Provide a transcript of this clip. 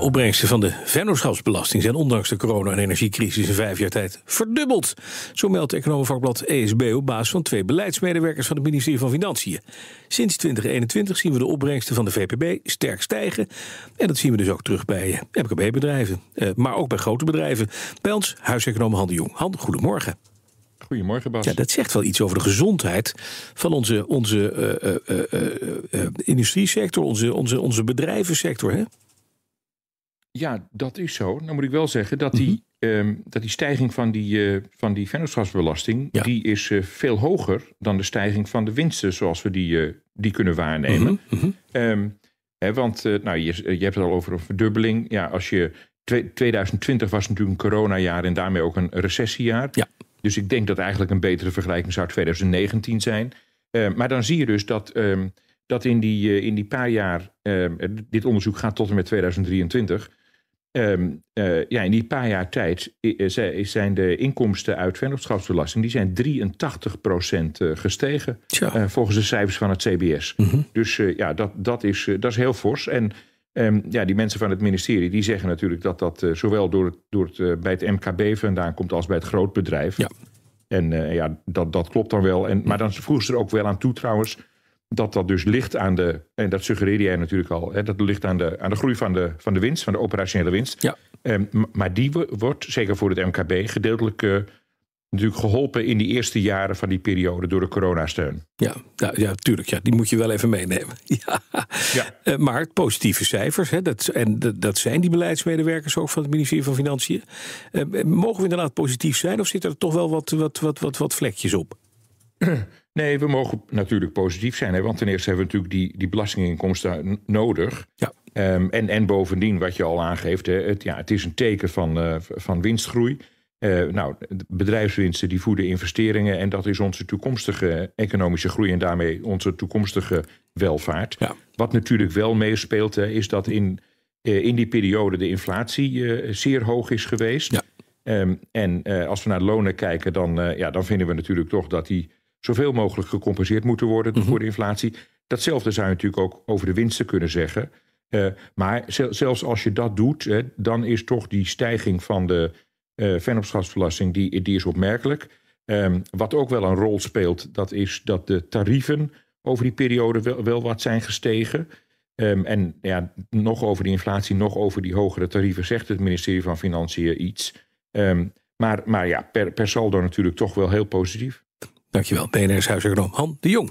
opbrengsten van de vennootschapsbelasting zijn ondanks de corona- en energiecrisis in vijf jaar tijd verdubbeld. Zo meldt economenvakblad ESB op basis van twee beleidsmedewerkers van het ministerie van Financiën. Sinds 2021 zien we de opbrengsten van de VPB sterk stijgen. En dat zien we dus ook terug bij MKB-bedrijven, eh, maar ook bij grote bedrijven. Bij ons huiseconoom Han de Jong. Han, goedemorgen. Goedemorgen, Bas. Ja, dat zegt wel iets over de gezondheid van onze, onze eh, eh, industriesector, onze, onze, onze bedrijvensector. Hè? Ja, dat is zo. Dan moet ik wel zeggen dat die, mhm. ehm, dat die stijging van die, uh, van die vennootschapsbelasting... Ja. die is eh, veel hoger dan de stijging van de winsten zoals we die, eh, die kunnen waarnemen. Mhm, mhm. Ehm, hè, want nou, je, je hebt het al over een verdubbeling. Ja, als je, 2020 was natuurlijk een coronajaar en daarmee ook een recessiejaar. Ja. Dus ik denk dat eigenlijk een betere vergelijking zou 2019 zijn. Ehm, maar dan zie je dus dat... dat in die, in die paar jaar, dit onderzoek gaat tot en met 2023, Ehm, eh, ja, in die paar jaar tijd eh, zijn de inkomsten uit vennootschapsbelasting die zijn 83% eh, gestegen. volgens de cijfers van het CBS. Mhm. Dus ja, dat, dat, is, dat is heel fors. En ehm, ja, die mensen van het ministerie die zeggen natuurlijk dat dat zowel door, door het, bij het MKB vandaan komt als bij het grootbedrijf. Ja. En ja, dat, dat klopt dan wel. En, maar dan vroeg ze er ook wel aan toe trouwens dat dat dus ligt aan de, en dat suggereerde jij natuurlijk al, hè, dat ligt aan de, aan de groei van de, van de winst, van de operationele winst. Ja. Ehm, maar die wordt, zeker voor het MKB, gedeeltelijk eh, natuurlijk geholpen in die eerste jaren van die periode door de coronasteun. Ja, ja tuurlijk. Ja, die moet je wel even meenemen. ja. ja. Eh, maar positieve cijfers, hè, dat, en dat zijn die beleidsmedewerkers ook van het ministerie van Financiën. Eh, mogen we inderdaad positief zijn of zitten er toch wel wat, wat, wat, wat, wat vlekjes op? Nee, we mogen natuurlijk positief zijn. Hè? Want ten eerste hebben we natuurlijk die, die belastinginkomsten nodig. Ja. Ehm, en, en bovendien, wat je al aangeeft, hè, het, ja, het is een teken van, eh, van winstgroei. Eh, nou, bedrijfswinsten die voeden investeringen en dat is onze toekomstige economische groei en daarmee onze toekomstige welvaart. Ja. Wat natuurlijk wel meespeelt, is dat in, eh, in die periode de inflatie zeer hoog is geweest. Ja. Ehm, en als we naar lonen kijken, dan, ja, dan vinden we natuurlijk toch dat die zoveel mogelijk gecompenseerd moeten worden mm voor de inflatie. Datzelfde zou je natuurlijk ook over de winsten kunnen zeggen. Eh, maar zelfs als je dat doet, hè, dan is toch die stijging van de uh, vennootschapsbelasting die, die is opmerkelijk. Ehm, wat ook wel een rol speelt, dat is dat de tarieven over die periode wel, wel wat zijn gestegen. Ehm, en ja, nog over die inflatie, nog over die hogere tarieven zegt het ministerie van Financiën iets. Ehm, maar, maar ja, per, per saldo natuurlijk toch wel heel positief. Dankjewel, BNR's huiseconoom Han de Jong.